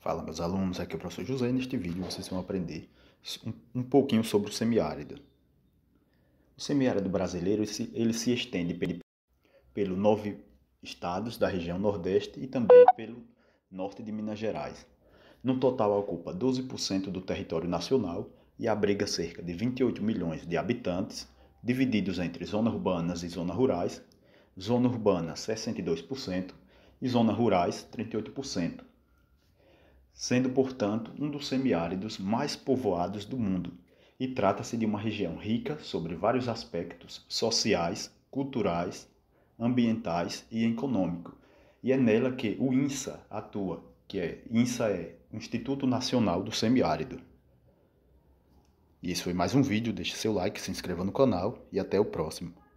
Fala meus alunos, aqui é o professor José e neste vídeo vocês vão aprender um, um pouquinho sobre o semiárido. O semiárido brasileiro ele se, ele se estende pelo, pelo nove estados da região nordeste e também pelo norte de Minas Gerais. No total ocupa 12% do território nacional e abriga cerca de 28 milhões de habitantes, divididos entre zonas urbanas e zonas rurais, zona urbana 62% e zonas rurais 38% sendo, portanto, um dos semiáridos mais povoados do mundo, e trata-se de uma região rica sobre vários aspectos sociais, culturais, ambientais e econômico. E é nela que o INSA atua, que é INSA é Instituto Nacional do Semiárido. E esse foi mais um vídeo, deixe seu like, se inscreva no canal e até o próximo.